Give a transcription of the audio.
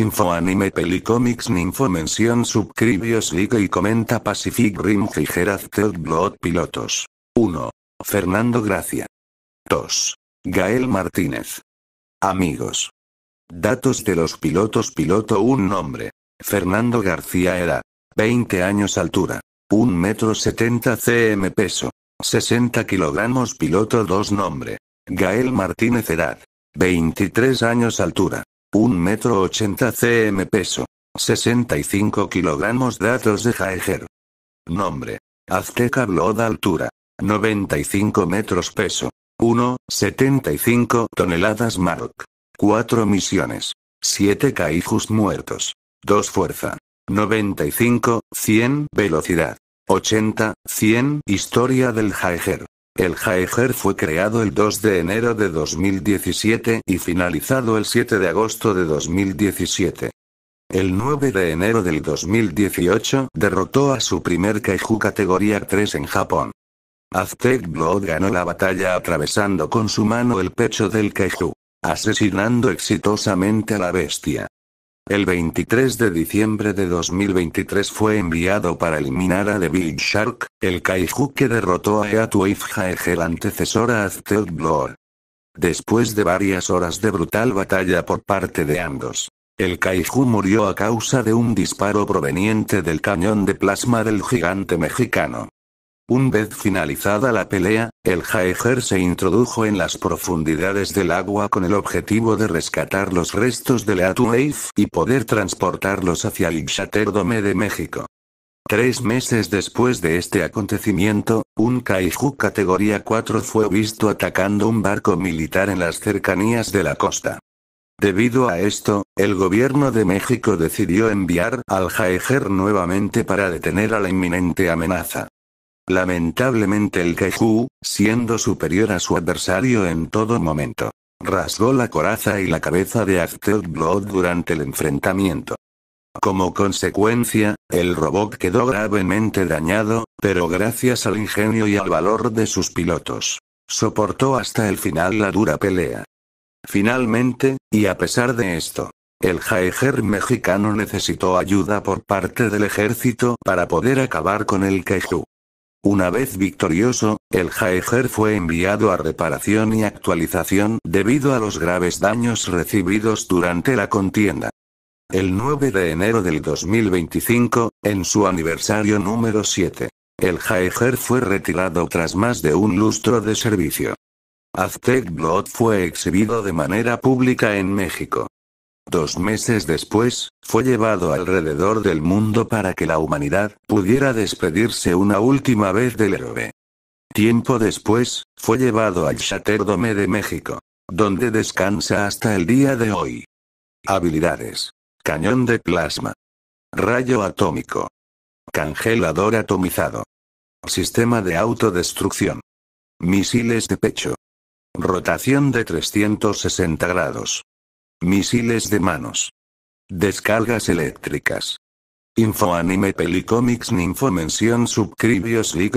Info Anime Pelicomics Ninfo Mención suscribios Like y comenta Pacific Rim Third Blood Pilotos. 1. Fernando Gracia. 2. Gael Martínez. Amigos. Datos de los pilotos Piloto Un nombre. Fernando García era. 20 años altura. 1 metro 70 cm peso. 60 kilogramos piloto 2 nombre. Gael Martínez edad. 23 años altura. 1,80 metro 80 cm peso. 65 kilogramos datos de Jaeger. Nombre. Azteca Blood altura. 95 metros peso. 1, 75 toneladas Mark. 4 misiones. 7 Kaijus muertos. 2 fuerza. 95, 100 velocidad. 80, 100 historia del Jaeger. El Jaeger fue creado el 2 de enero de 2017 y finalizado el 7 de agosto de 2017. El 9 de enero del 2018 derrotó a su primer Kaiju categoría 3 en Japón. Aztec Blood ganó la batalla atravesando con su mano el pecho del Kaiju, asesinando exitosamente a la bestia. El 23 de diciembre de 2023 fue enviado para eliminar a The Big Shark, el kaiju que derrotó a Jaeger antecesor antecesora a Blood. Después de varias horas de brutal batalla por parte de ambos, el kaiju murió a causa de un disparo proveniente del cañón de plasma del gigante mexicano. Una vez finalizada la pelea, el Jaeger se introdujo en las profundidades del agua con el objetivo de rescatar los restos de la y poder transportarlos hacia el Ixaterdome de México. Tres meses después de este acontecimiento, un Kaiju categoría 4 fue visto atacando un barco militar en las cercanías de la costa. Debido a esto, el gobierno de México decidió enviar al Jaeger nuevamente para detener a la inminente amenaza. Lamentablemente el Kaiju, siendo superior a su adversario en todo momento, rasgó la coraza y la cabeza de Blood durante el enfrentamiento. Como consecuencia, el robot quedó gravemente dañado, pero gracias al ingenio y al valor de sus pilotos, soportó hasta el final la dura pelea. Finalmente, y a pesar de esto, el Jaeger mexicano necesitó ayuda por parte del ejército para poder acabar con el Kaiju. Una vez victorioso, el Jaeger fue enviado a reparación y actualización debido a los graves daños recibidos durante la contienda. El 9 de enero del 2025, en su aniversario número 7, el Jaeger fue retirado tras más de un lustro de servicio. Aztec Blood fue exhibido de manera pública en México. Dos meses después, fue llevado alrededor del mundo para que la humanidad pudiera despedirse una última vez del héroe. Tiempo después, fue llevado al Chaterdome de México, donde descansa hasta el día de hoy. Habilidades. Cañón de plasma. Rayo atómico. Cangelador atomizado. Sistema de autodestrucción. Misiles de pecho. Rotación de 360 grados. Misiles de manos. Descargas eléctricas. Info anime pelicomics ninfo mención subcribios y